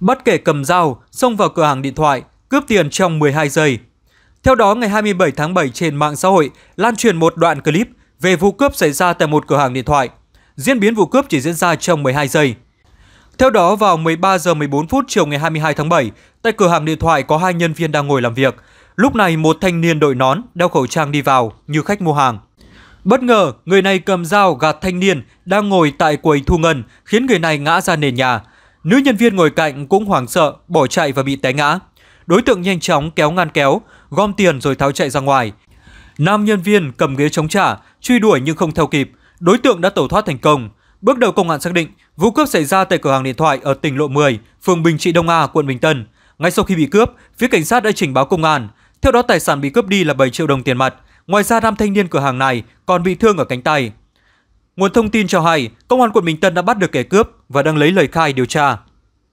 Bất kể cầm dao, xông vào cửa hàng điện thoại, cướp tiền trong 12 giây. Theo đó, ngày 27 tháng 7 trên mạng xã hội lan truyền một đoạn clip về vụ cướp xảy ra tại một cửa hàng điện thoại. Diễn biến vụ cướp chỉ diễn ra trong 12 giây. Theo đó, vào 13 giờ 14 phút chiều ngày 22 tháng 7, tại cửa hàng điện thoại có hai nhân viên đang ngồi làm việc. Lúc này, một thanh niên đội nón, đeo khẩu trang đi vào như khách mua hàng. Bất ngờ, người này cầm dao gạt thanh niên đang ngồi tại quầy thu ngân, khiến người này ngã ra nền nhà. Nữ nhân viên ngồi cạnh cũng hoảng sợ, bỏ chạy và bị té ngã. Đối tượng nhanh chóng kéo ngăn kéo, gom tiền rồi tháo chạy ra ngoài. Nam nhân viên cầm ghế chống trả, truy đuổi nhưng không theo kịp. Đối tượng đã tẩu thoát thành công. Bước đầu công an xác định, vụ cướp xảy ra tại cửa hàng điện thoại ở tỉnh Lộ 10, phường Bình Trị Đông A, quận Bình Tân. Ngay sau khi bị cướp, phía cảnh sát đã trình báo công an. Theo đó tài sản bị cướp đi là 7 triệu đồng tiền mặt. Ngoài ra nam thanh niên cửa hàng này còn bị thương ở cánh tay. Nguồn thông tin cho hay, công an quận Bình Tân đã bắt được kẻ cướp và đang lấy lời khai điều tra.